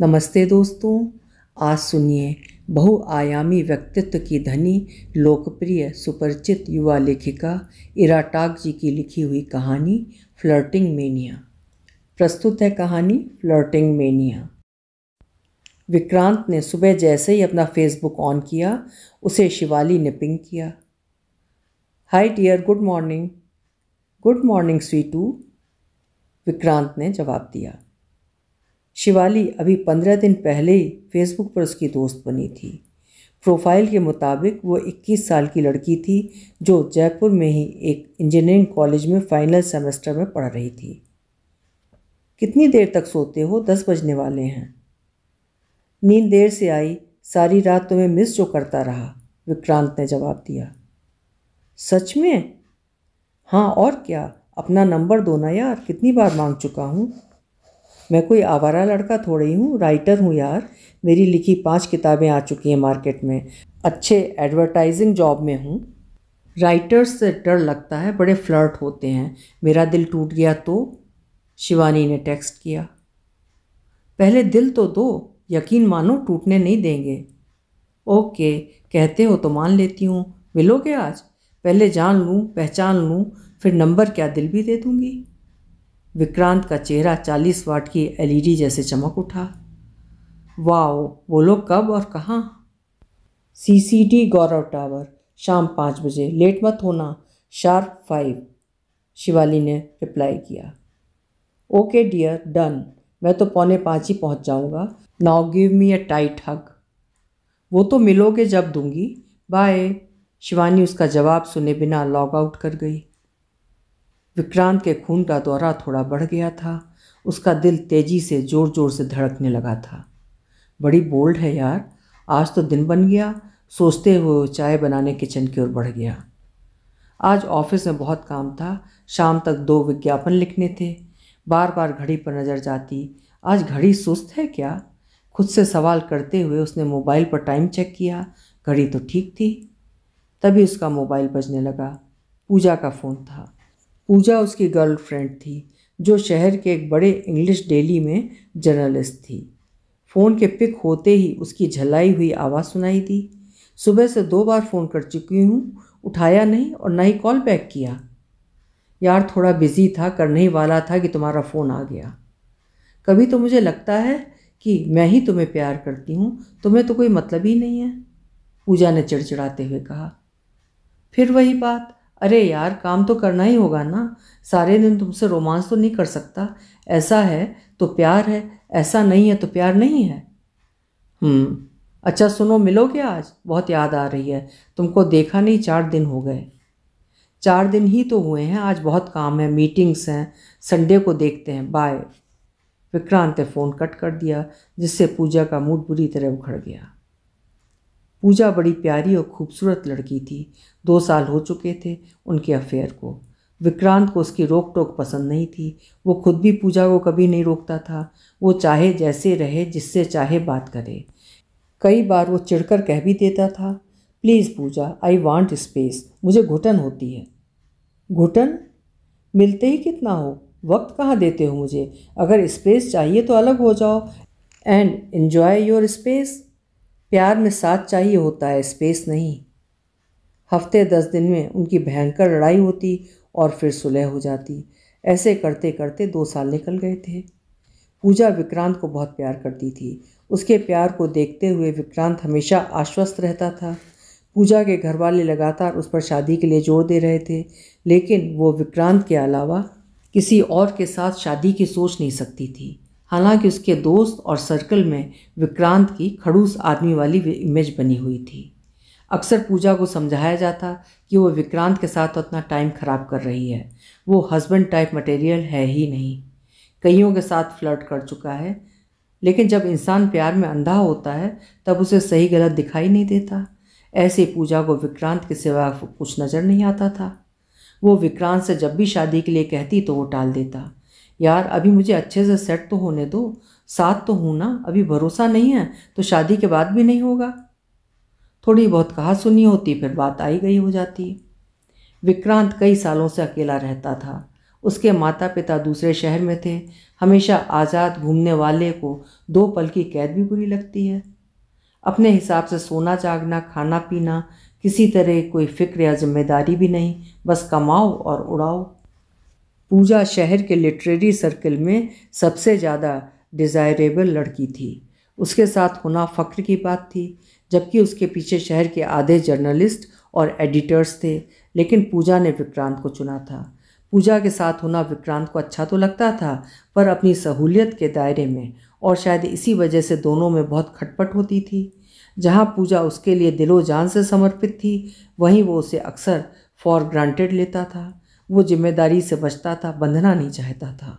नमस्ते दोस्तों आज सुनिए बहुआयामी व्यक्तित्व की धनी लोकप्रिय सुपरिचित युवा लेखिका इराटाग जी की लिखी हुई कहानी फ्लर्टिंग मेनिया प्रस्तुत है कहानी फ्लर्टिंग मेनिया विक्रांत ने सुबह जैसे ही अपना फेसबुक ऑन किया उसे शिवाली ने पिंग किया hi dear good morning good morning स्वीटू विक्रांत ने जवाब दिया शिवाली अभी पंद्रह दिन पहले ही फेसबुक पर उसकी दोस्त बनी थी प्रोफाइल के मुताबिक वो 21 साल की लड़की थी जो जयपुर में ही एक इंजीनियरिंग कॉलेज में फाइनल सेमेस्टर में पढ़ रही थी कितनी देर तक सोते हो दस बजने वाले हैं नींद देर से आई सारी रात तुम्हें मिस जो करता रहा विक्रांत ने जवाब दिया सच में हाँ और क्या अपना नंबर दो ना यार कितनी बार मांग चुका हूँ मैं कोई आवारा लड़का थोड़ी हूँ राइटर हूँ यार मेरी लिखी पांच किताबें आ चुकी हैं मार्केट में अच्छे एडवर्टाइजिंग जॉब में हूँ राइटर्स से डर लगता है बड़े फ्लर्ट होते हैं मेरा दिल टूट गया तो शिवानी ने टेक्स्ट किया पहले दिल तो दो यकीन मानो टूटने नहीं देंगे ओके कहते हो तो मान लेती हूँ मिलोगे आज पहले जान लूँ पहचान लूँ फिर नंबर क्या दिल भी दे दूँगी विक्रांत का चेहरा चालीस वाट की एलईडी जैसे चमक उठा वाओ वो लोग कब और कहाँ डी गौरव टावर शाम पाँच बजे लेट मत होना शार्प फाइव शिवाली ने रिप्लाई किया ओके डियर डन मैं तो पौने पाँच ही पहुँच जाऊँगा now give me a tight hug वो तो मिलोगे जब दूंगी बाय शिवानी उसका जवाब सुने बिना लॉग आउट कर गई विक्रांत के खून का दौरा थोड़ा बढ़ गया था उसका दिल तेजी से ज़ोर ज़ोर से धड़कने लगा था बड़ी बोल्ड है यार आज तो दिन बन गया सोचते हुए चाय बनाने किचन की ओर बढ़ गया आज ऑफिस में बहुत काम था शाम तक दो विज्ञापन लिखने थे बार बार घड़ी पर नज़र जाती आज घड़ी सुस्त है क्या खुद से सवाल करते हुए उसने मोबाइल पर टाइम चेक किया घड़ी तो ठीक थी तभी उसका मोबाइल बजने लगा पूजा का फ़ोन था पूजा उसकी गर्लफ्रेंड थी जो शहर के एक बड़े इंग्लिश डेली में जर्नलिस्ट थी फ़ोन के पिक होते ही उसकी झलाई हुई आवाज़ सुनाई दी सुबह से दो बार फ़ोन कर चुकी हूँ उठाया नहीं और ना ही कॉल बैक किया यार थोड़ा बिज़ी था करने ही वाला था कि तुम्हारा फ़ोन आ गया कभी तो मुझे लगता है कि मैं ही तुम्हें प्यार करती हूँ तुम्हें तो कोई मतलब ही नहीं है पूजा ने चिड़चिड़ाते हुए कहा फिर वही बात अरे यार काम तो करना ही होगा ना सारे दिन तुमसे रोमांस तो नहीं कर सकता ऐसा है तो प्यार है ऐसा नहीं है तो प्यार नहीं है हम्म, अच्छा सुनो मिलोगे आज बहुत याद आ रही है तुमको देखा नहीं चार दिन हो गए चार दिन ही तो हुए हैं आज बहुत काम है मीटिंग्स हैं संडे को देखते हैं बाय विक्रांत ने फ़ोन कट कर दिया जिससे पूजा का मूड बुरी तरह उखड़ गया पूजा बड़ी प्यारी और खूबसूरत लड़की थी दो साल हो चुके थे उनके अफेयर को विक्रांत को उसकी रोक टोक पसंद नहीं थी वो खुद भी पूजा को कभी नहीं रोकता था वो चाहे जैसे रहे जिससे चाहे बात करे कई बार वो चिढ़कर कह भी देता था please Pooja I want space मुझे घुटन होती है घुटन मिलते ही कितना हो वक्त कहाँ देते हो मुझे अगर स्पेस चाहिए तो अलग हो जाओ एंड इन्जॉय योर स्पेस प्यार में साथ चाहिए होता है स्पेस नहीं हफ्ते दस दिन में उनकी भयंकर लड़ाई होती और फिर सुलह हो जाती ऐसे करते करते दो साल निकल गए थे पूजा विक्रांत को बहुत प्यार करती थी उसके प्यार को देखते हुए विक्रांत हमेशा आश्वस्त रहता था पूजा के घर वाले लगातार उस पर शादी के लिए जोर दे रहे थे लेकिन वो विक्रांत के अलावा किसी और के साथ शादी की सोच नहीं सकती थी हालांकि उसके दोस्त और सर्कल में विक्रांत की खड़ूस आदमी वाली इमेज बनी हुई थी अक्सर पूजा को समझाया जाता कि वो विक्रांत के साथ उतना तो टाइम खराब कर रही है वो हस्बैंड टाइप मटेरियल है ही नहीं कईयों के साथ फ्लर्ट कर चुका है लेकिन जब इंसान प्यार में अंधा होता है तब उसे सही गलत दिखाई नहीं देता ऐसे पूजा को विक्रांत के सिवा कुछ नज़र नहीं आता था वो विक्रांत से जब भी शादी के लिए कहती तो वो टाल देता यार अभी मुझे अच्छे से सेट तो होने दो साथ तो हूँ ना अभी भरोसा नहीं है तो शादी के बाद भी नहीं होगा थोड़ी बहुत कहा सुनी होती फिर बात आई गई हो जाती विक्रांत कई सालों से अकेला रहता था उसके माता पिता दूसरे शहर में थे हमेशा आज़ाद घूमने वाले को दो पल की कैद भी बुरी लगती है अपने हिसाब से सोना जागना खाना पीना किसी तरह कोई फिक्र या जिम्मेदारी भी नहीं बस कमाओ और उड़ाओ पूजा शहर के लिटरेरी सर्कल में सबसे ज़्यादा डिज़ायरेबल लड़की थी उसके साथ होना फ़ख्र की बात थी जबकि उसके पीछे शहर के आधे जर्नलिस्ट और एडिटर्स थे लेकिन पूजा ने विक्रांत को चुना था पूजा के साथ होना विक्रांत को अच्छा तो लगता था पर अपनी सहूलियत के दायरे में और शायद इसी वजह से दोनों में बहुत खटपट होती थी जहाँ पूजा उसके लिए दिलो जान से समर्पित थी वहीं वो उसे अक्सर फॉर ग्रांटेड लेता था वो जिम्मेदारी से बचता था बंधना नहीं चाहता था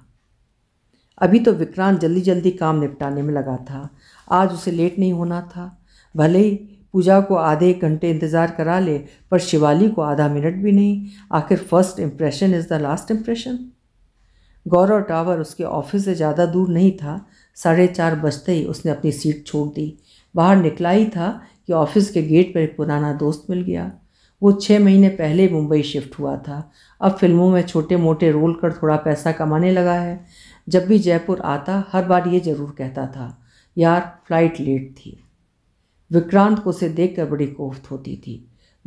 अभी तो विक्रांत जल्दी जल्दी काम निपटाने में लगा था आज उसे लेट नहीं होना था भले ही पूजा को आधे एक घंटे इंतज़ार करा ले पर शिवाली को आधा मिनट भी नहीं आखिर first impression is the last impression Gaurav tower उसके ऑफिस से ज़्यादा दूर नहीं था साढ़े चार बजते ही उसने अपनी सीट छोड़ दी बाहर निकला ही था कि ऑफिस के गेट पर एक पुराना दोस्त मिल गया वो छः महीने पहले मुंबई शिफ्ट हुआ था अब फिल्मों में छोटे मोटे रोल कर थोड़ा पैसा कमाने लगा है जब भी जयपुर आता हर बार ये ज़रूर कहता था यार फ्लाइट लेट थी विक्रांत को उसे देख कर बड़ी कोफ्त होती थी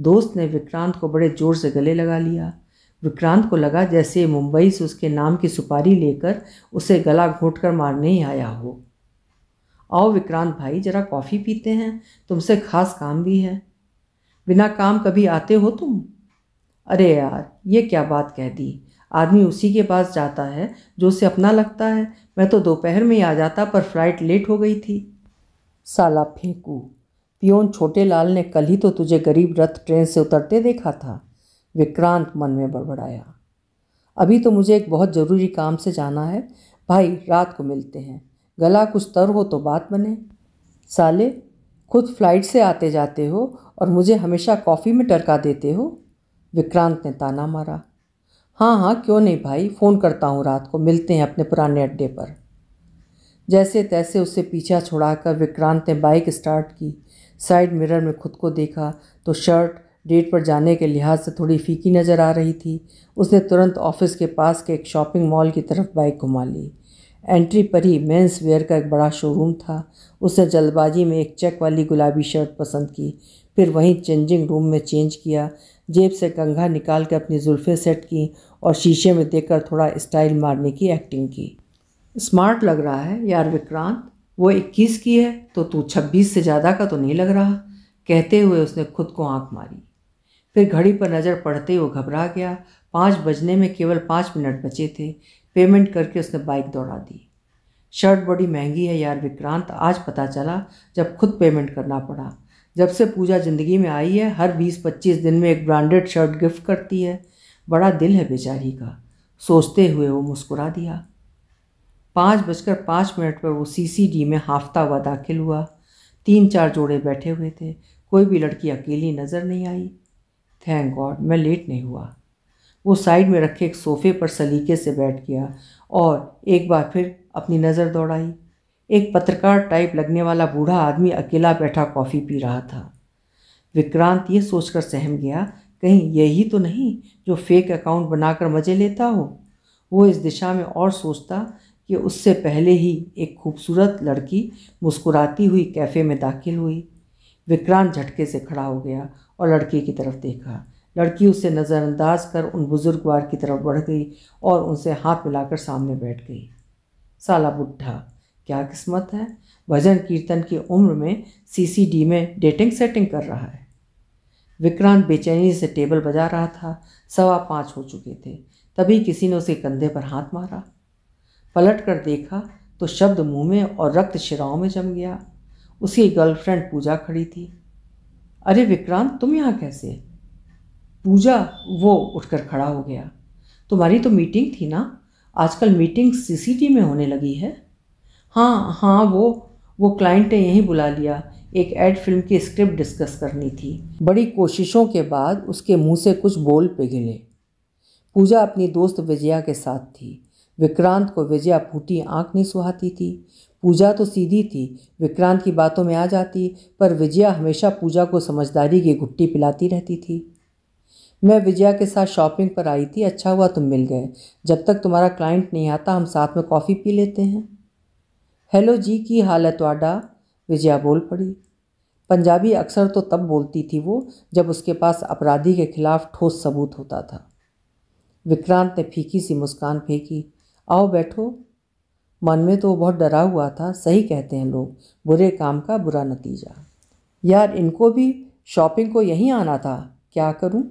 दोस्त ने विक्रांत को बड़े ज़ोर से गले लगा लिया विक्रांत को लगा जैसे मुंबई से उसके नाम की सुपारी लेकर उसे गला घोट कर मारने ही आया हो आओ विक्रांत भाई जरा कॉफ़ी पीते हैं तुमसे खास काम भी है बिना काम कभी आते हो तुम अरे यार ये क्या बात कह दी आदमी उसी के पास जाता है जो उसे अपना लगता है मैं तो दोपहर में ही आ जाता पर फ्लाइट लेट हो गई थी साला फेंकू पियोन छोटे लाल ने कल ही तो तुझे गरीब रथ ट्रेन से उतरते देखा था विक्रांत मन में बड़बड़ाया अभी तो मुझे एक बहुत ज़रूरी काम से जाना है भाई रात को मिलते हैं गला कुछ तर हो तो बात बने साले खुद फ्लाइट से आते जाते हो और मुझे हमेशा कॉफ़ी में टरका देते हो विक्रांत ने ताना मारा हाँ हाँ क्यों नहीं भाई फ़ोन करता हूँ रात को मिलते हैं अपने पुराने अड्डे पर जैसे तैसे उसे पीछा छुड़ाकर विक्रांत ने बाइक स्टार्ट की साइड मिरर में खुद को देखा तो शर्ट डेट पर जाने के लिहाज से थोड़ी फीकी नज़र आ रही थी उसने तुरंत ऑफिस के पास के एक शॉपिंग मॉल की तरफ बाइक घुमा ली एंट्री पर ही मेंस वेयर का एक बड़ा शोरूम था उसने जल्दबाजी में एक चेक वाली गुलाबी शर्ट पसंद की फिर वहीं चेंजिंग रूम में चेंज किया जेब से कंघा निकाल कर अपनी जुल्फ़ें सेट की और शीशे में देखकर थोड़ा स्टाइल मारने की एक्टिंग की स्मार्ट लग रहा है यार विक्रांत वो इक्कीस की है तो तू छब्बीस से ज़्यादा का तो नहीं लग रहा कहते हुए उसने खुद को आँख मारी फिर घड़ी पर नज़र पड़ते ही वो घबरा गया पाँच बजने में केवल पाँच मिनट बचे थे पेमेंट करके उसने बाइक दौड़ा दी शर्ट बड़ी महंगी है यार विक्रांत आज पता चला जब खुद पेमेंट करना पड़ा जब से पूजा ज़िंदगी में आई है हर 20-25 दिन में एक ब्रांडेड शर्ट गिफ्ट करती है बड़ा दिल है बेचारी का सोचते हुए वो मुस्कुरा दिया पाँच बजकर पाँच मिनट पर वो सीसीडी में हाफ़्ता हुआ दाखिल हुआ तीन चार जोड़े बैठे हुए थे कोई भी लड़की अकेली नज़र नहीं आई थैंक गॉड मैं लेट नहीं हुआ वो साइड में रखे एक सोफ़े पर सलीके से बैठ गया और एक बार फिर अपनी नज़र दौड़ाई एक पत्रकार टाइप लगने वाला बूढ़ा आदमी अकेला बैठा कॉफ़ी पी रहा था विक्रांत ये सोचकर सहम गया कहीं यही तो नहीं जो फेक अकाउंट बनाकर मज़े लेता हो वो इस दिशा में और सोचता कि उससे पहले ही एक खूबसूरत लड़की मुस्कुराती हुई कैफ़े में दाखिल हुई विक्रांत झटके से खड़ा हो गया और लड़की की तरफ देखा लड़की उसे नज़रअंदाज कर उन बुज़ुर्गवार की तरफ बढ़ गई और उनसे हाथ मिलाकर सामने बैठ गई साला बुढ़ा क्या किस्मत है भजन कीर्तन की उम्र में सीसीडी में डेटिंग सेटिंग कर रहा है विक्रांत बेचैनी से टेबल बजा रहा था सवा पाँच हो चुके थे तभी किसी ने उसे कंधे पर हाथ मारा पलट कर देखा तो शब्द मुंह में और रक्त शिराओं में जम गया उसकी गर्लफ्रेंड पूजा खड़ी थी अरे विक्रांत तुम यहाँ कैसे पूजा वो उठकर खड़ा हो गया तुम्हारी तो मीटिंग थी ना आजकल मीटिंग सीसीटी में होने लगी है हाँ हाँ वो वो क्लाइंट ने यहीं बुला लिया एक एड फिल्म की स्क्रिप्ट डिस्कस करनी थी बड़ी कोशिशों के बाद उसके मुंह से कुछ बोल पिघले पूजा अपनी दोस्त विजया के साथ थी विक्रांत को विजया फूटी आंख नहीं सुहाती थी पूजा तो सीधी थी विक्रांत की बातों में आ जाती पर विजया हमेशा पूजा को समझदारी की घुट्टी पिलाती रहती थी मैं विजया के साथ शॉपिंग पर आई थी अच्छा हुआ तुम मिल गए जब तक तुम्हारा क्लाइंट नहीं आता हम साथ में कॉफ़ी पी लेते हैं हेलो जी की हालत वाडा विजया बोल पड़ी पंजाबी अक्सर तो तब बोलती थी वो जब उसके पास अपराधी के खिलाफ ठोस सबूत होता था विक्रांत ने फीकी सी मुस्कान फेंकी आओ बैठो मन में तो बहुत डरा हुआ था सही कहते हैं लोग बुरे काम का बुरा नतीजा यार इनको भी शॉपिंग को यहीं आना था क्या करूं?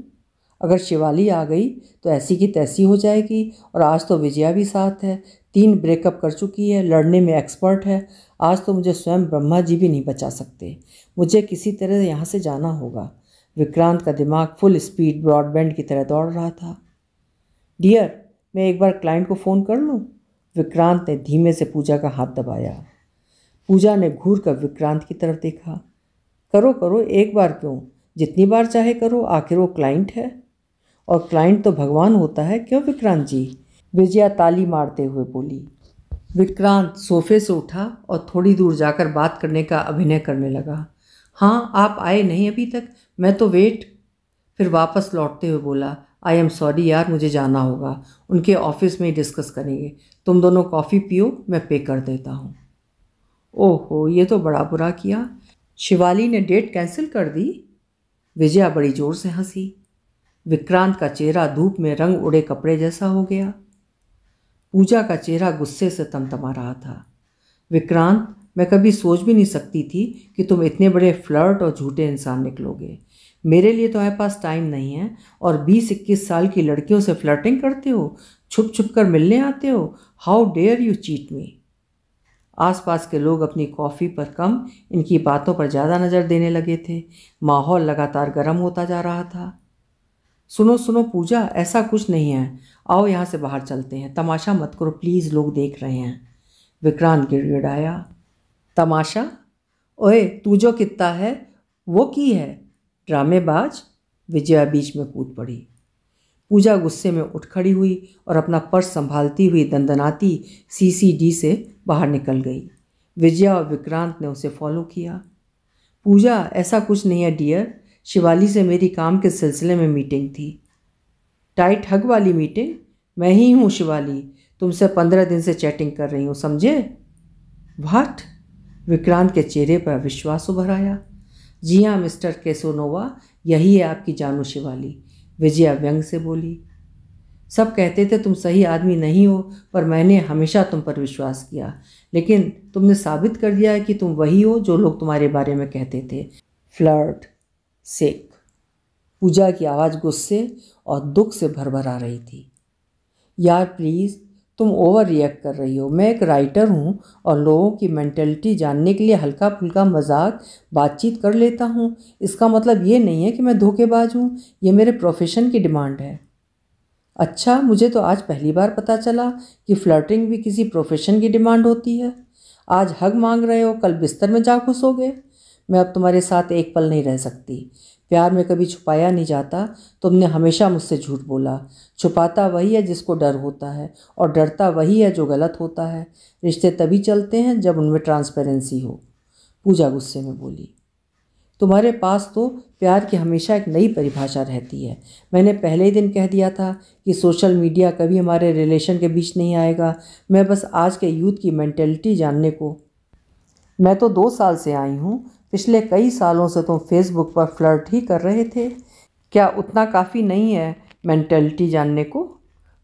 अगर शिवाली आ गई तो ऐसी की तैसी हो जाएगी और आज तो विजया भी साथ है तीन ब्रेकअप कर चुकी है लड़ने में एक्सपर्ट है आज तो मुझे स्वयं ब्रह्मा जी भी नहीं बचा सकते मुझे किसी तरह यहाँ से जाना होगा विक्रांत का दिमाग फुल स्पीड ब्रॉडबैंड की तरह दौड़ रहा था डियर मैं एक बार क्लाइंट को फ़ोन कर लूँ विक्रांत ने धीमे से पूजा का हाथ दबाया पूजा ने घूर कर विक्रांत की तरफ देखा करो करो एक बार क्यों जितनी बार चाहे करो आखिर वो क्लाइंट है और क्लाइंट तो भगवान होता है क्यों विक्रांत जी विजया ताली मारते हुए बोली विक्रांत सोफे से उठा और थोड़ी दूर जाकर बात करने का अभिनय करने लगा हाँ आप आए नहीं अभी तक मैं तो वेट फिर वापस लौटते हुए बोला आई एम सॉरी यार मुझे जाना होगा उनके ऑफिस में ही डिस्कस करेंगे तुम दोनों कॉफ़ी पियो मैं पे कर देता हूँ ओहो ये तो बड़ा बुरा किया शिवाली ने डेट कैंसिल कर दी विजया बड़ी ज़ोर से हंसी विक्रांत का चेहरा धूप में रंग उड़े कपड़े जैसा हो गया पूजा का चेहरा गुस्से से तमतमा रहा था विक्रांत मैं कभी सोच भी नहीं सकती थी कि तुम इतने बड़े फ्लर्ट और झूठे इंसान निकलोगे मेरे लिए तुम्हारे तो पास टाइम नहीं है और बीस इक्कीस साल की लड़कियों से फ्लर्टिंग करते हो छुप छुप कर मिलने आते हो how dare you cheat me आसपास के लोग अपनी कॉफ़ी पर कम इनकी बातों पर ज़्यादा नज़र देने लगे थे माहौल लगातार गर्म होता जा रहा था सुनो सुनो पूजा ऐसा कुछ नहीं है आओ यहाँ से बाहर चलते हैं तमाशा मत करो प्लीज़ लोग देख रहे हैं विक्रांत गिड़गिड़ाया तमाशा ओए तू जो कितना है वो की है ड्रामेबाज विजया बीच में कूद पड़ी पूजा गुस्से में उठ खड़ी हुई और अपना पर्स संभालती हुई दंदनाती सीसीडी से बाहर निकल गई विजया और विक्रांत ने उसे फॉलो किया पूजा ऐसा कुछ नहीं है डियर शिवाली से मेरी काम के सिलसिले में मीटिंग थी टाइट हग वाली मीटिंग मैं ही हूँ शिवाली तुमसे पंद्रह दिन से चैटिंग कर रही हूँ समझे वाट विक्रांत के चेहरे पर विश्वास उभर आया जी हाँ मिस्टर केसोनोवा यही है आपकी जानू शिवाली विजया व्यंग से बोली सब कहते थे तुम सही आदमी नहीं हो पर मैंने हमेशा तुम पर विश्वास किया लेकिन तुमने साबित कर दिया है कि तुम वही हो जो लोग तुम्हारे बारे में कहते थे फ्लर्ट सेक पूजा की आवाज़ गुस्से और दुख से भर आ रही थी यार प्लीज़ तुम ओवर रिएक्ट कर रही हो मैं एक राइटर हूँ और लोगों की मैंटेलिटी जानने के लिए हल्का फुल्का मजाक बातचीत कर लेता हूँ इसका मतलब ये नहीं है कि मैं धोखेबाज हूँ ये मेरे प्रोफेशन की डिमांड है अच्छा मुझे तो आज पहली बार पता चला कि फ्लर्टिंग भी किसी प्रोफेशन की डिमांड होती है आज हग मांग रहे हो कल बिस्तर में जा घुसोगे मैं अब तुम्हारे साथ एक पल नहीं रह सकती प्यार में कभी छुपाया नहीं जाता तुमने हमेशा मुझसे झूठ बोला छुपाता वही है जिसको डर होता है और डरता वही है जो गलत होता है रिश्ते तभी चलते हैं जब उनमें ट्रांसपेरेंसी हो पूजा गुस्से में बोली तुम्हारे पास तो प्यार की हमेशा एक नई परिभाषा रहती है मैंने पहले ही दिन कह दिया था कि सोशल मीडिया कभी हमारे रिलेशन के बीच नहीं आएगा मैं बस आज के यूथ की मैंटेलिटी जानने को मैं तो दो साल से आई हूँ पिछले कई सालों से तुम फेसबुक पर फ्लर्ट ही कर रहे थे क्या उतना काफ़ी नहीं है मैंटेलिटी जानने को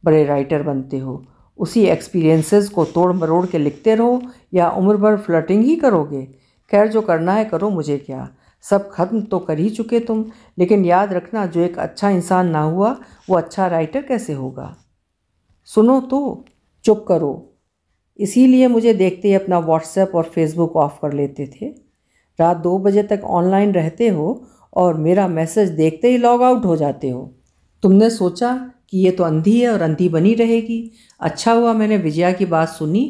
बड़े राइटर बनते हो उसी एक्सपीरियंसेस को तोड़ मरोड़ के लिखते रहो या उम्र भर फ्लर्टिंग ही करोगे खैर जो करना है करो मुझे क्या सब खत्म तो कर ही चुके तुम लेकिन याद रखना जो एक अच्छा इंसान ना हुआ वो अच्छा राइटर कैसे होगा सुनो तो चुप करो इसीलिए मुझे देखते ही अपना व्हाट्सएप और फेसबुक ऑफ कर लेते थे रात दो बजे तक ऑनलाइन रहते हो और मेरा मैसेज देखते ही लॉग आउट हो जाते हो तुमने सोचा कि ये तो अंधी है और अंधी बनी रहेगी अच्छा हुआ मैंने विजया की बात सुनी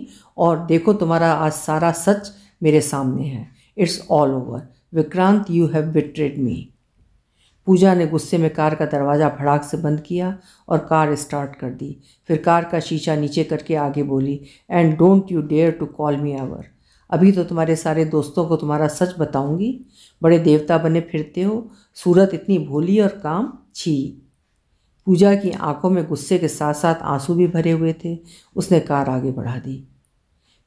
और देखो तुम्हारा आज सारा सच मेरे सामने है it's all over Vikrant you have betrayed me Pooja ने गुस्से में कार का दरवाज़ा भड़ाक से बंद किया और कार स्टार्ट कर दी फिर कार का शीशा नीचे करके आगे बोली and don't you dare to call me our अभी तो तुम्हारे सारे दोस्तों को तुम्हारा सच बताऊंगी बड़े देवता बने फिरते हो सूरत इतनी भोली और काम छी पूजा की आंखों में गुस्से के साथ साथ आंसू भी भरे हुए थे उसने कार आगे बढ़ा दी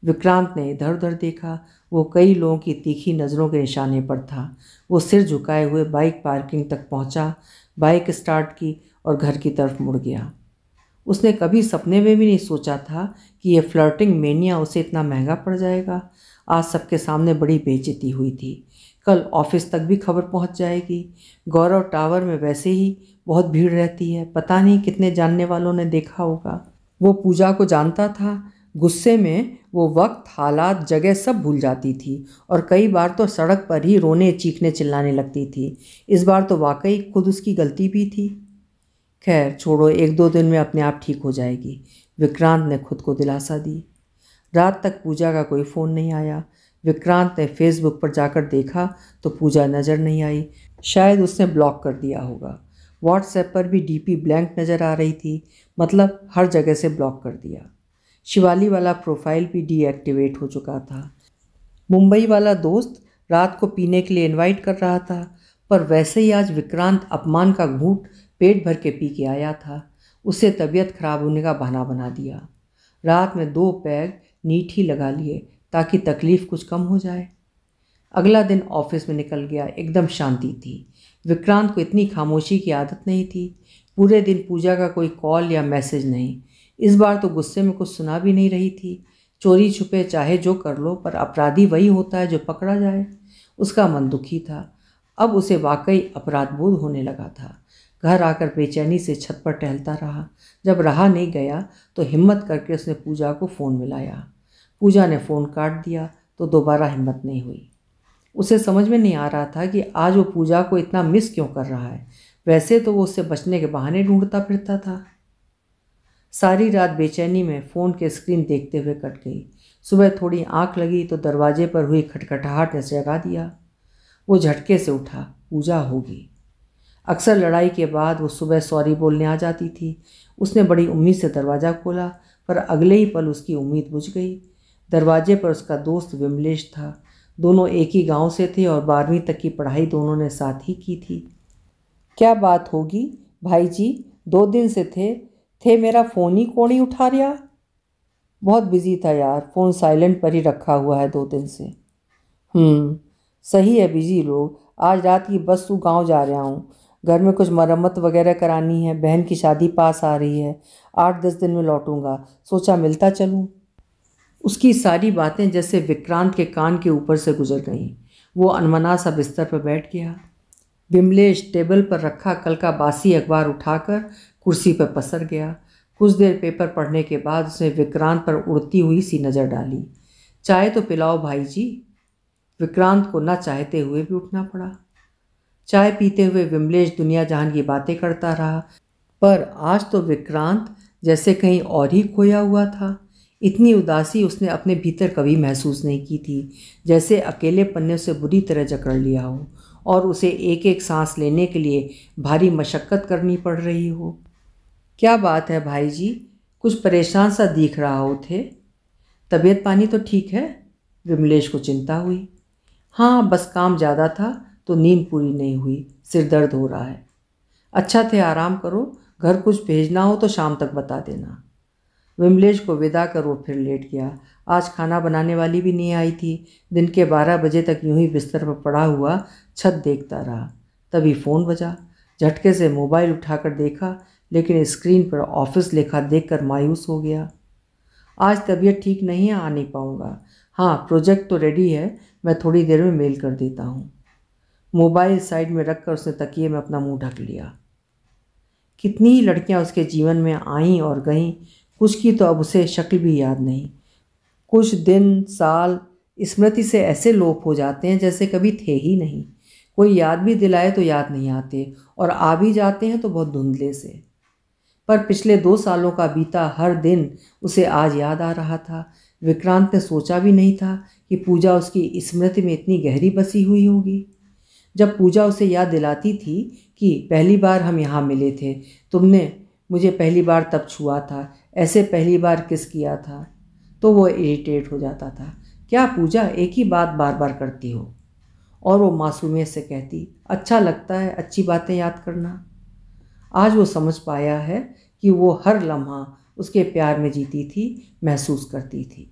विक्रांत ने इधर उधर देखा वो कई लोगों की तीखी नज़रों के निशाने पर था वो सिर झुकाए हुए बाइक पार्किंग तक पहुंचा, बाइक स्टार्ट की और घर की तरफ मुड़ गया उसने कभी सपने में भी नहीं सोचा था कि यह फ्लर्टिंग मेनिया उसे इतना महंगा पड़ जाएगा आज सबके सामने बड़ी बेइज्जती हुई थी कल ऑफिस तक भी खबर पहुंच जाएगी गौरव टावर में वैसे ही बहुत भीड़ रहती है पता नहीं कितने जानने वालों ने देखा होगा वो पूजा को जानता था गुस्से में वो वक्त हालात जगह सब भूल जाती थी और कई बार तो सड़क पर ही रोने चीखने चिल्लाने लगती थी इस बार तो वाकई खुद उसकी गलती भी थी खैर छोड़ो एक दो दिन में अपने आप ठीक हो जाएगी विक्रांत ने खुद को दिलासा दी रात तक पूजा का कोई फ़ोन नहीं आया विक्रांत ने फेसबुक पर जाकर देखा तो पूजा नज़र नहीं आई शायद उसने ब्लॉक कर दिया होगा व्हाट्सएप पर भी डीपी ब्लैंक नज़र आ रही थी मतलब हर जगह से ब्लॉक कर दिया शिवाली वाला प्रोफाइल भी डीएक्टिवेट हो चुका था मुंबई वाला दोस्त रात को पीने के लिए इनवाइट कर रहा था पर वैसे ही आज विक्रांत अपमान का घूट पेट भर के पी के आया था उसे तबीयत खराब होने का बहाना बना दिया रात में दो पैग नीट ही लगा लिए ताकि तकलीफ़ कुछ कम हो जाए अगला दिन ऑफिस में निकल गया एकदम शांति थी विक्रांत को इतनी खामोशी की आदत नहीं थी पूरे दिन पूजा का कोई कॉल या मैसेज नहीं इस बार तो गुस्से में कुछ सुना भी नहीं रही थी चोरी छुपे चाहे जो कर लो पर अपराधी वही होता है जो पकड़ा जाए उसका मन दुखी था अब उसे वाकई अपराध बोध होने लगा था घर आकर बेचैनी से छत पर टहलता रहा जब रहा नहीं गया तो हिम्मत करके उसने पूजा को फ़ोन मिलाया पूजा ने फ़ोन काट दिया तो दोबारा हिम्मत नहीं हुई उसे समझ में नहीं आ रहा था कि आज वो पूजा को इतना मिस क्यों कर रहा है वैसे तो वो उससे बचने के बहाने ढूंढता फिरता था सारी रात बेचैनी में फ़ोन के स्क्रीन देखते हुए कट गई सुबह थोड़ी आँख लगी तो दरवाजे पर हुई खटखटाहट ने जगा दिया वो झटके से उठा पूजा होगी अक्सर लड़ाई के बाद वो सुबह सॉरी बोलने आ जाती थी उसने बड़ी उम्मीद से दरवाज़ा खोला पर अगले ही पल उसकी उम्मीद बुझ गई दरवाजे पर उसका दोस्त विमलेश था दोनों एक ही गांव से थे और बारहवीं तक की पढ़ाई दोनों ने साथ ही की थी क्या बात होगी भाई जी दो दिन से थे थे मेरा फ़ोन ही कौन ही उठा रहा बहुत बिजी था यार फ़ोन साइलेंट पर ही रखा हुआ है दो दिन से हम्म, सही है बिजी लोग आज रात की बस तू गांव जा रहा हूँ घर में कुछ मरम्मत वगैरह करानी है बहन की शादी पास आ रही है आठ दस दिन में लौटूंगा सोचा मिलता चलूँ उसकी सारी बातें जैसे विक्रांत के कान के ऊपर से गुजर गईं वो अनमना सा बिस्तर पर बैठ गया बिमलेश टेबल पर रखा कल का बासी अखबार उठाकर कुर्सी पर पसर गया कुछ देर पेपर पढ़ने के बाद उसने विक्रांत पर उड़ती हुई सी नज़र डाली चाहे तो पिलाओ भाई जी विक्रांत को ना चाहते हुए भी उठना पड़ा चाय पीते हुए विमलेश दुनिया जहान की बातें करता रहा पर आज तो विक्रांत जैसे कहीं और ही खोया हुआ था इतनी उदासी उसने अपने भीतर कभी महसूस नहीं की थी जैसे अकेले पन्ने से बुरी तरह जकड़ लिया हो और उसे एक एक सांस लेने के लिए भारी मशक्क़त करनी पड़ रही हो क्या बात है भाई जी कुछ परेशान सा दिख रहा हो थे तबीयत पानी तो ठीक है विमलेश को चिंता हुई हाँ बस काम ज़्यादा था तो नींद पूरी नहीं हुई सिर दर्द हो रहा है अच्छा थे आराम करो घर कुछ भेजना हो तो शाम तक बता देना विमलेश को विदा कर वो फिर लेट गया आज खाना बनाने वाली भी नहीं आई थी दिन के बारह बजे तक यूं ही बिस्तर पर पड़ा हुआ छत देखता रहा तभी फ़ोन बजा झटके से मोबाइल उठाकर देखा लेकिन स्क्रीन पर ऑफिस लिखा देखकर मायूस हो गया आज तबीयत ठीक नहीं है आ नहीं पाऊँगा हाँ प्रोजेक्ट तो रेडी है मैं थोड़ी देर में मेल कर देता हूँ मोबाइल साइड में रखकर उसने तकिए में अपना मुंह ढक लिया कितनी ही लड़कियां उसके जीवन में आईं और गईं कुछ की तो अब उसे शक्ल भी याद नहीं कुछ दिन साल स्मृति से ऐसे लोप हो जाते हैं जैसे कभी थे ही नहीं कोई याद भी दिलाए तो याद नहीं आते और आ भी जाते हैं तो बहुत धुंधले से पर पिछले दो सालों का बीता हर दिन उसे आज याद आ रहा था विक्रांत ने सोचा भी नहीं था कि पूजा उसकी स्मृति में इतनी गहरी बसी हुई होगी जब पूजा उसे याद दिलाती थी कि पहली बार हम यहाँ मिले थे तुमने मुझे पहली बार तब छुआ था ऐसे पहली बार किस किया था तो वो इरिटेट हो जाता था क्या पूजा एक ही बात बार बार करती हो और वो मासूमियत से कहती अच्छा लगता है अच्छी बातें याद करना आज वो समझ पाया है कि वो हर लम्हा उसके प्यार में जीती थी महसूस करती थी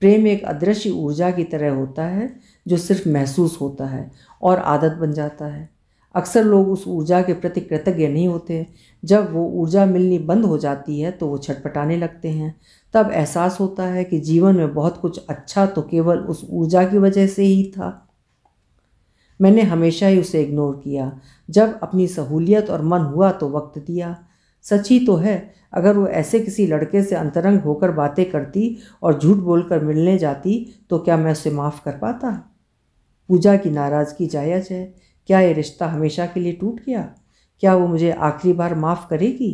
प्रेम एक अदृश्य ऊर्जा की तरह होता है जो सिर्फ महसूस होता है और आदत बन जाता है अक्सर लोग उस ऊर्जा के प्रति कृतज्ञ नहीं होते जब वो ऊर्जा मिलनी बंद हो जाती है तो वो छटपटाने लगते हैं तब एहसास होता है कि जीवन में बहुत कुछ अच्छा तो केवल उस ऊर्जा की वजह से ही था मैंने हमेशा ही उसे इग्नोर किया जब अपनी सहूलियत और मन हुआ तो वक्त दिया सच ही तो है अगर वो ऐसे किसी लड़के से अंतरंग होकर बातें करती और झूठ बोलकर मिलने जाती तो क्या मैं उसे माफ़ कर पाता पूजा की नाराज़गी जायज़ है क्या ये रिश्ता हमेशा के लिए टूट गया क्या वो मुझे आखिरी बार माफ़ करेगी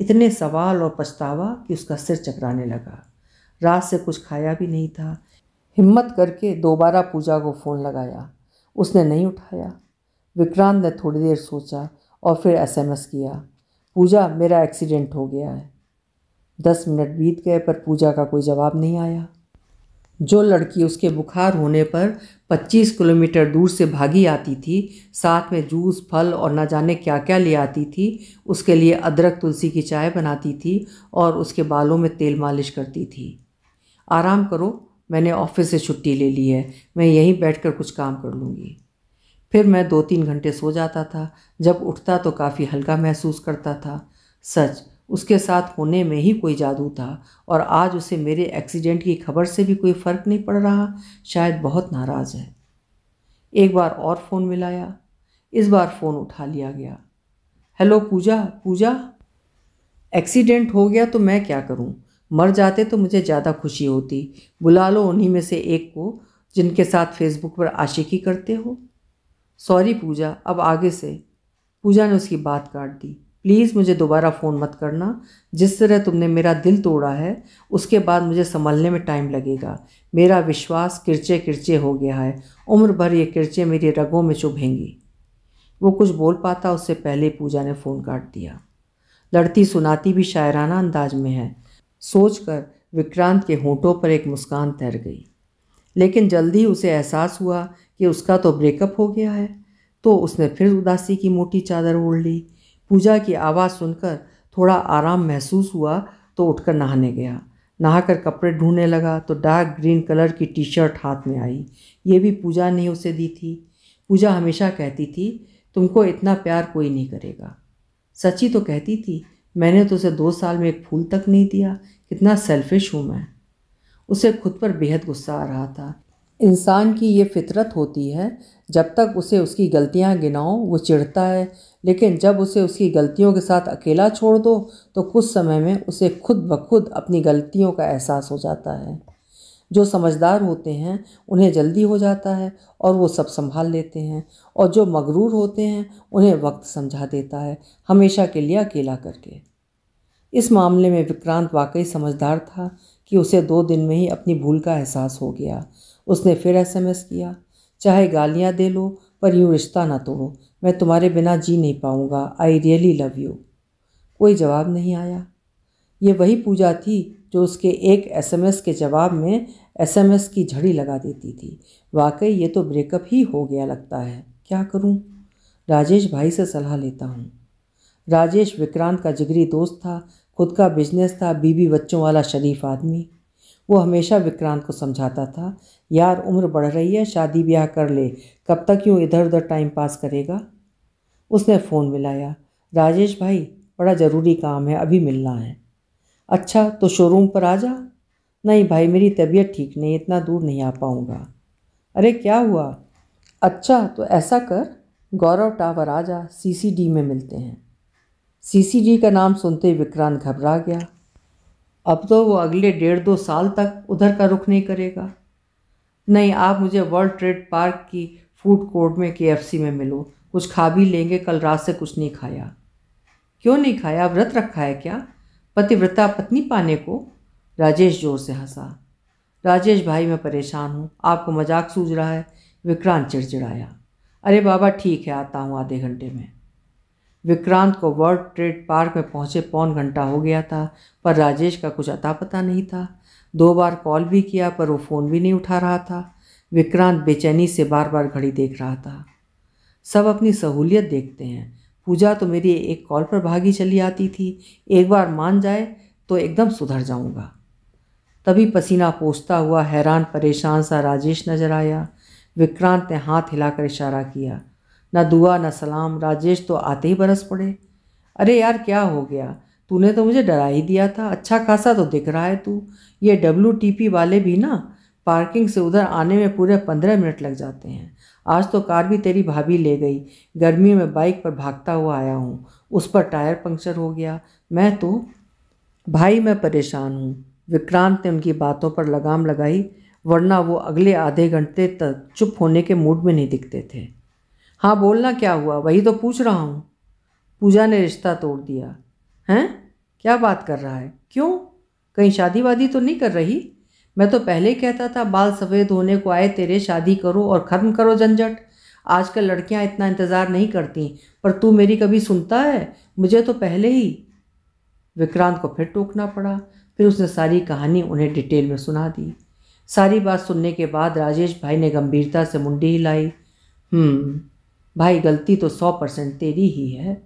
इतने सवाल और पछतावा कि उसका सिर चकराने लगा रात से कुछ खाया भी नहीं था हिम्मत करके दोबारा पूजा को फ़ोन लगाया उसने नहीं उठाया विक्रांत ने थोड़ी देर सोचा और फिर एसएमएस किया पूजा मेरा एक्सीडेंट हो गया है दस मिनट बीत गए पर पूजा का कोई जवाब नहीं आया जो लड़की उसके बुखार होने पर 25 किलोमीटर दूर से भागी आती थी साथ में जूस फल और न जाने क्या क्या ले आती थी उसके लिए अदरक तुलसी की चाय बनाती थी और उसके बालों में तेल मालिश करती थी आराम करो मैंने ऑफिस से छुट्टी ले ली है मैं यहीं बैठकर कुछ काम कर लूँगी फिर मैं दो तीन घंटे सो जाता था जब उठता तो काफ़ी हल्का महसूस करता था सच उसके साथ होने में ही कोई जादू था और आज उसे मेरे एक्सीडेंट की खबर से भी कोई फ़र्क नहीं पड़ रहा शायद बहुत नाराज़ है एक बार और फ़ोन मिलाया इस बार फ़ोन उठा लिया गया हेलो पूजा पूजा एक्सीडेंट हो गया तो मैं क्या करूं? मर जाते तो मुझे ज़्यादा खुशी होती बुला लो उन्हीं में से एक को जिनके साथ फेसबुक पर आशिकी करते हो सॉरी पूजा अब आगे से पूजा ने उसकी बात काट दी प्लीज़ मुझे दोबारा फ़ोन मत करना जिस तरह तुमने मेरा दिल तोड़ा है उसके बाद मुझे संभलने में टाइम लगेगा मेरा विश्वास किरचे किरचे हो गया है उम्र भर ये किरचे मेरी रगों में चुभेंगी वो कुछ बोल पाता उससे पहले पूजा ने फ़ोन काट दिया लड़ती सुनाती भी शायराना अंदाज में है सोचकर विक्रांत के होठों पर एक मुस्कान तैर गई लेकिन जल्दी उसे एहसास हुआ कि उसका तो ब्रेकअप हो गया है तो उसने फिर उदासी की मोटी चादर ओढ़ ली पूजा की आवाज़ सुनकर थोड़ा आराम महसूस हुआ तो उठकर नहाने गया नहाकर कपड़े ढूंढने लगा तो डार्क ग्रीन कलर की टी शर्ट हाथ में आई ये भी पूजा ने उसे दी थी पूजा हमेशा कहती थी तुमको इतना प्यार कोई नहीं करेगा सच्ची तो कहती थी मैंने तो उसे दो साल में एक फूल तक नहीं दिया कितना सेल्फिश हूँ मैं उसे खुद पर बेहद गुस्सा आ रहा था इंसान की ये फितरत होती है जब तक उसे उसकी गलतियाँ गिनाओ वो चिढ़ता है लेकिन जब उसे उसकी गलतियों के साथ अकेला छोड़ दो तो कुछ समय में उसे खुद ब खुद अपनी गलतियों का एहसास हो जाता है जो समझदार होते हैं उन्हें जल्दी हो जाता है और वो सब संभाल लेते हैं और जो मगरूर होते हैं उन्हें वक्त समझा देता है हमेशा के लिए अकेला करके इस मामले में विक्रांत वाकई समझदार था कि उसे दो दिन में ही अपनी भूल का एहसास हो गया उसने फिर एसएमएस किया चाहे गालियाँ दे लो पर यूँ रिश्ता ना तोड़ो मैं तुम्हारे बिना जी नहीं पाऊँगा आई रियली लव यू कोई जवाब नहीं आया ये वही पूजा थी जो उसके एक एसएमएस के जवाब में एसएमएस की झड़ी लगा देती थी वाकई ये तो ब्रेकअप ही हो गया लगता है क्या करूँ राजेश भाई से सलाह लेता हूँ राजेश विक्रांत का जिगरी दोस्त था खुद का बिजनेस था बीबी बच्चों वाला शरीफ आदमी वो हमेशा विक्रांत को समझाता था यार उम्र बढ़ रही है शादी ब्याह कर ले कब तक यूँ इधर उधर टाइम पास करेगा उसने फ़ोन मिलाया राजेश भाई बड़ा ज़रूरी काम है अभी मिलना है अच्छा तो शोरूम पर आ जा नहीं भाई मेरी तबीयत ठीक नहीं इतना दूर नहीं आ पाऊँगा अरे क्या हुआ अच्छा तो ऐसा कर गौरव टावर आ जा सी में मिलते हैं सी का नाम सुनते विक्रांत घबरा गया अब तो वो अगले डेढ़ दो साल तक उधर का रुख नहीं करेगा नहीं आप मुझे वर्ल्ड ट्रेड पार्क की फूड कोर्ट में के में मिलो कुछ खा भी लेंगे कल रात से कुछ नहीं खाया क्यों नहीं खाया व्रत रखा है क्या पतिव्रता पत्नी पाने को राजेश जोर से हंसा राजेश भाई मैं परेशान हूँ आपको मजाक सूझ रहा है विक्रांत चिड़चिड़ाया अरे बाबा ठीक है आता हूँ आधे घंटे में विक्रांत को वर्ल्ड ट्रेड पार्क में पहुंचे पौन घंटा हो गया था पर राजेश का कुछ अता पता नहीं था दो बार कॉल भी किया पर वो फ़ोन भी नहीं उठा रहा था विक्रांत बेचैनी से बार बार घड़ी देख रहा था सब अपनी सहूलियत देखते हैं पूजा तो मेरी एक कॉल पर भागी चली आती थी एक बार मान जाए तो एकदम सुधर जाऊंगा तभी पसीना पोसता हुआ हैरान परेशान सा राजेश नजर आया विक्रांत ने हाथ हिलाकर इशारा किया ना दुआ ना सलाम राजेश तो आते ही बरस पड़े अरे यार क्या हो गया तूने तो मुझे डरा ही दिया था अच्छा खासा तो दिख रहा है तू ये डब्ल्यू वाले भी ना पार्किंग से उधर आने में पूरे पंद्रह मिनट लग जाते हैं आज तो कार भी तेरी भाभी ले गई गर्मी में बाइक पर भागता हुआ आया हूँ उस पर टायर पंक्चर हो गया मैं तो भाई मैं परेशान हूँ विक्रांत ने उनकी बातों पर लगाम लगाई वरना वो अगले आधे घंटे तक चुप होने के मूड में नहीं दिखते थे हाँ बोलना क्या हुआ वही तो पूछ रहा हूँ पूजा ने रिश्ता तोड़ दिया हैं क्या बात कर रहा है क्यों कहीं शादी वादी तो नहीं कर रही मैं तो पहले कहता था बाल सफ़ेद होने को आए तेरे शादी करो और ख़त्म करो झंझट आजकल लड़कियां इतना इंतज़ार नहीं करती पर तू मेरी कभी सुनता है मुझे तो पहले ही विक्रांत को फिर टोकना पड़ा फिर उसने सारी कहानी उन्हें डिटेल में सुना दी सारी बात सुनने के बाद राजेश भाई ने गंभीरता से मुंडी हिलाई हम्म भाई गलती तो सौ परसेंट तेरी ही है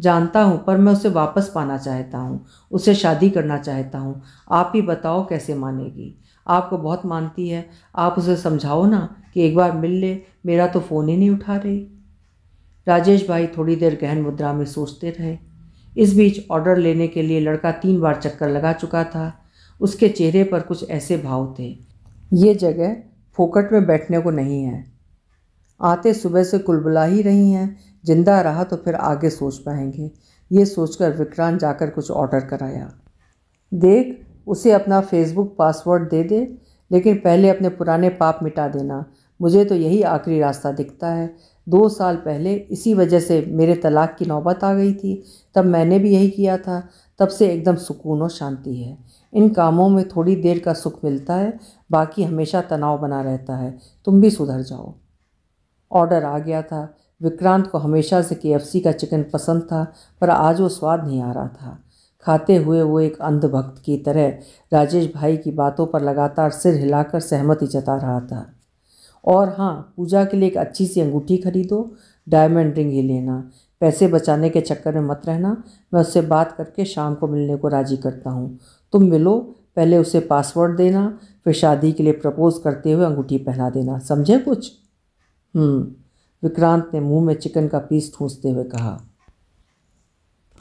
जानता हूँ पर मैं उसे वापस पाना चाहता हूँ उसे शादी करना चाहता हूँ आप ही बताओ कैसे मानेगी आपको बहुत मानती है आप उसे समझाओ ना कि एक बार मिल ले मेरा तो फ़ोन ही नहीं उठा रही राजेश भाई थोड़ी देर गहन मुद्रा में सोचते रहे इस बीच ऑर्डर लेने के लिए लड़का तीन बार चक्कर लगा चुका था उसके चेहरे पर कुछ ऐसे भाव थे ये जगह फोकट में बैठने को नहीं है आते सुबह से कुलबुला ही रही हैं जिंदा रहा तो फिर आगे सोच पाएंगे ये सोचकर विक्रांत जाकर कुछ ऑर्डर कराया देख उसे अपना फेसबुक पासवर्ड दे दे लेकिन पहले अपने पुराने पाप मिटा देना मुझे तो यही आखिरी रास्ता दिखता है दो साल पहले इसी वजह से मेरे तलाक की नौबत आ गई थी तब मैंने भी यही किया था तब से एकदम सुकून और शांति है इन कामों में थोड़ी देर का सुख मिलता है बाकी हमेशा तनाव बना रहता है तुम भी सुधर जाओ ऑर्डर आ गया था विक्रांत को हमेशा से के का चिकन पसंद था पर आज वो स्वाद नहीं आ रहा था खाते हुए वो एक अंधभक्त की तरह राजेश भाई की बातों पर लगातार सिर हिलाकर सहमति जता रहा था और हाँ पूजा के लिए एक अच्छी सी अंगूठी खरीदो डायमंड रिंग ही लेना पैसे बचाने के चक्कर में मत रहना मैं उससे बात करके शाम को मिलने को राजी करता हूँ तुम मिलो पहले उसे पासवर्ड देना फिर शादी के लिए प्रपोज़ करते हुए अंगूठी पहना देना समझे कुछ हम्म। विक्रांत ने मुंह में चिकन का पीस ठूंसते हुए कहा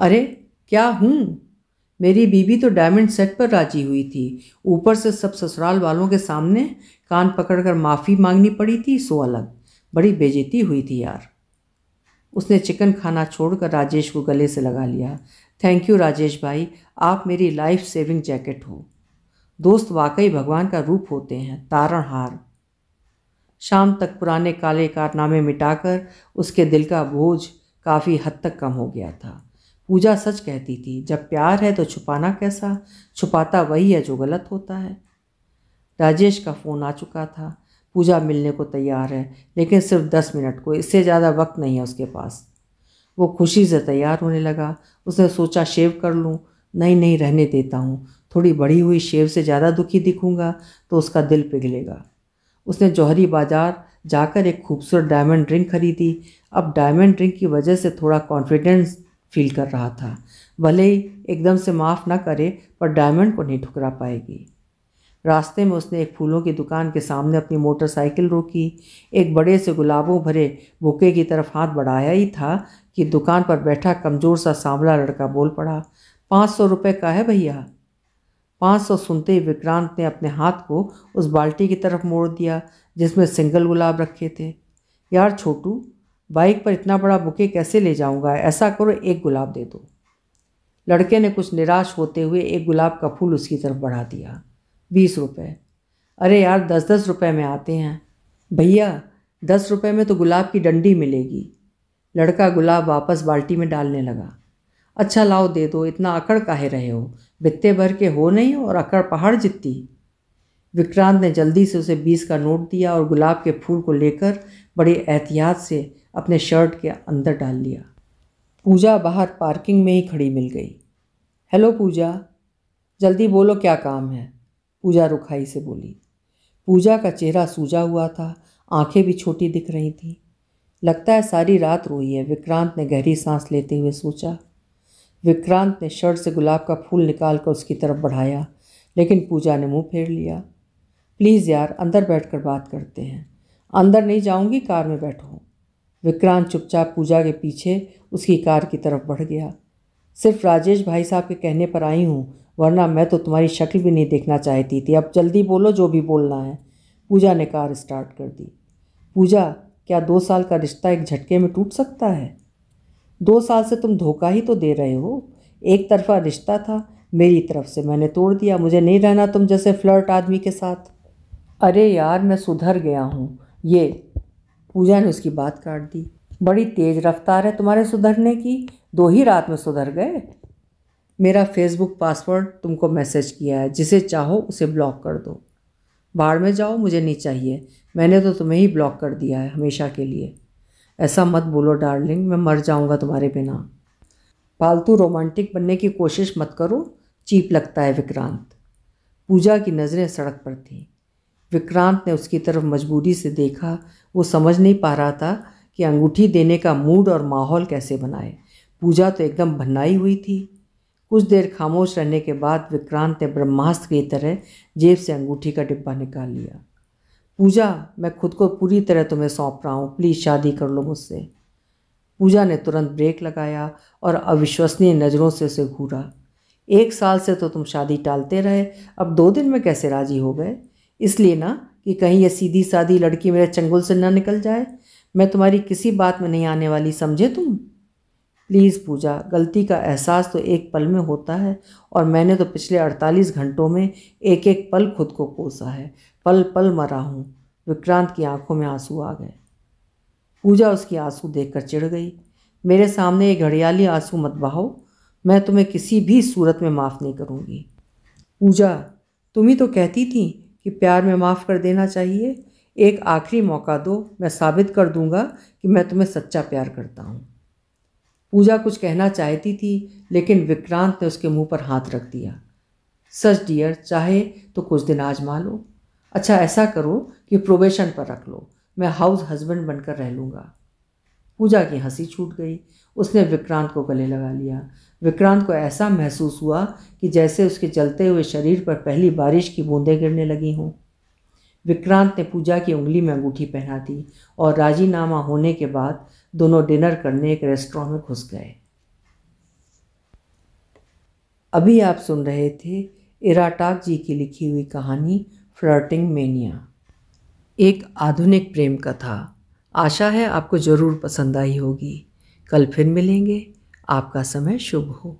अरे क्या हूँ मेरी बीबी तो डायमंड सेट पर राजी हुई थी ऊपर से सब ससुराल वालों के सामने कान पकड़कर माफ़ी मांगनी पड़ी थी सो अलग बड़ी बेजती हुई थी यार उसने चिकन खाना छोड़कर राजेश को गले से लगा लिया थैंक यू राजेश भाई आप मेरी लाइफ सेविंग जैकेट हो दोस्त वाकई भगवान का रूप होते हैं तारणहार शाम तक पुराने काले कारनामे मिटाकर उसके दिल का बोझ काफ़ी हद तक कम हो गया था पूजा सच कहती थी जब प्यार है तो छुपाना कैसा छुपाता वही है जो गलत होता है राजेश का फ़ोन आ चुका था पूजा मिलने को तैयार है लेकिन सिर्फ दस मिनट को इससे ज़्यादा वक्त नहीं है उसके पास वो खुशी से तैयार होने लगा उसने सोचा शेव कर लूँ नहीं नहीं रहने देता हूँ थोड़ी बड़ी हुई शेव से ज़्यादा दुखी दिखूँगा तो उसका दिल पिघलेगा उसने जौहरी बाजार जाकर एक खूबसूरत डायमंड रिंग खरीदी अब डायमंड रिंग की वजह से थोड़ा कॉन्फिडेंस फील कर रहा था भले ही एकदम से माफ़ ना करे पर डायमंड को नहीं ठुकरा पाएगी रास्ते में उसने एक फूलों की दुकान के सामने अपनी मोटरसाइकिल रोकी एक बड़े से गुलाबों भरे बुके की तरफ हाथ बढ़ाया ही था कि दुकान पर बैठा कमज़ोर सा सांवला लड़का बोल पड़ा पाँच सौ रुपये का है भैया पाँच सौ सुनते ही विक्रांत ने अपने हाथ को उस बाल्टी की तरफ मोड़ दिया जिसमें सिंगल गुलाब रखे थे यार छोटू बाइक पर इतना बड़ा बुके कैसे ले जाऊंगा ऐसा करो एक गुलाब दे दो लड़के ने कुछ निराश होते हुए एक गुलाब का फूल उसकी तरफ बढ़ा दिया बीस रुपये अरे यार दस दस रुपये में आते हैं भैया दस रुपये में तो गुलाब की डंडी मिलेगी लड़का गुलाब वापस बाल्टी में डालने लगा अच्छा लाओ दे दो इतना अकड़ काहे रहे हो बित्ते भर के हो नहीं और अकड़ पहाड़ जितती विक्रांत ने जल्दी से उसे बीस का नोट दिया और गुलाब के फूल को लेकर बड़े एहतियात से अपने शर्ट के अंदर डाल लिया पूजा बाहर पार्किंग में ही खड़ी मिल गई हेलो पूजा जल्दी बोलो क्या काम है पूजा रुखाई से बोली पूजा का चेहरा सूजा हुआ था आंखें भी छोटी दिख रही थी लगता है सारी रात रोई है विक्रांत ने गहरी सांस लेते हुए सोचा विक्रांत ने शर्ट से गुलाब का फूल निकाल कर उसकी तरफ बढ़ाया लेकिन पूजा ने मुंह फेर लिया प्लीज़ यार अंदर बैठकर बात करते हैं अंदर नहीं जाऊंगी कार में बैठो विक्रांत चुपचाप पूजा के पीछे उसकी कार की तरफ बढ़ गया सिर्फ राजेश भाई साहब के कहने पर आई हूँ वरना मैं तो तुम्हारी शक्ल भी नहीं देखना चाहती थी अब जल्दी बोलो जो भी बोलना है पूजा ने कार स्टार्ट कर दी पूजा क्या दो साल का रिश्ता एक झटके में टूट सकता है दो साल से तुम धोखा ही तो दे रहे हो एक तरफा रिश्ता था मेरी तरफ से मैंने तोड़ दिया मुझे नहीं रहना तुम जैसे फ्लर्ट आदमी के साथ अरे यार मैं सुधर गया हूँ ये पूजा ने उसकी बात काट दी बड़ी तेज़ रफ्तार है तुम्हारे सुधरने की दो ही रात में सुधर गए मेरा फेसबुक पासवर्ड तुमको मैसेज किया है जिसे चाहो उसे ब्लॉक कर दो बाहर में जाओ मुझे नहीं चाहिए मैंने तो तुम्हें ही ब्लॉक कर दिया है हमेशा के लिए ऐसा मत बोलो डार्लिंग मैं मर जाऊँगा तुम्हारे बिना पालतू रोमांटिक बनने की कोशिश मत करो चीप लगता है विक्रांत पूजा की नज़रें सड़क पर थीं विक्रांत ने उसकी तरफ मजबूरी से देखा वो समझ नहीं पा रहा था कि अंगूठी देने का मूड और माहौल कैसे बनाए पूजा तो एकदम भन्नाई हुई थी कुछ देर खामोश रहने के बाद विक्रांत ने ब्रह्मास्त्र की तरह जेब से अंगूठी का डिब्बा निकाल लिया पूजा मैं खुद को पूरी तरह तुम्हें सौंप रहा हूँ प्लीज़ शादी कर लो मुझसे पूजा ने तुरंत ब्रेक लगाया और अविश्वसनीय नज़रों से उसे घूरा एक साल से तो तुम शादी टालते रहे अब दो दिन में कैसे राजी हो गए इसलिए ना कि कहीं ये सीधी सादी लड़की मेरे चंगुल से ना निकल जाए मैं तुम्हारी किसी बात में नहीं आने वाली समझे तुम प्लीज़ पूजा गलती का एहसास तो एक पल में होता है और मैंने तो पिछले 48 घंटों में एक एक पल खुद को कोसा है पल पल मरा हूँ विक्रांत की आंखों में आंसू आ गए पूजा उसकी आंसू देखकर चिढ़ गई मेरे सामने ये घड़ियाली आंसू मत बहाओ मैं तुम्हें किसी भी सूरत में माफ़ नहीं करूँगी पूजा तुम ही तो कहती थी कि प्यार में माफ़ कर देना चाहिए एक आखिरी मौका दो मैं साबित कर दूंगा कि मैं तुम्हें सच्चा प्यार करता हूँ पूजा कुछ कहना चाहती थी लेकिन विक्रांत ने उसके मुंह पर हाथ रख दिया सच डियर चाहे तो कुछ दिन आजमा लो अच्छा ऐसा करो कि प्रोबेशन पर रख लो मैं हाउस हस्बैंड बनकर रह लूँगा पूजा की हंसी छूट गई उसने विक्रांत को गले लगा लिया विक्रांत को ऐसा महसूस हुआ कि जैसे उसके चलते हुए शरीर पर पहली बारिश की बूंदें गिरने लगी हों विक्रांत ने पूजा की उंगली में अंगूठी पहना दी और राजीनामा होने के बाद दोनों डिनर करने एक रेस्टोरेंट में घुस गए अभी आप सुन रहे थे इराटाक जी की लिखी हुई कहानी फ्लर्टिंग मेनिया एक आधुनिक प्रेम कथा आशा है आपको ज़रूर पसंद आई होगी कल फिर मिलेंगे आपका समय शुभ हो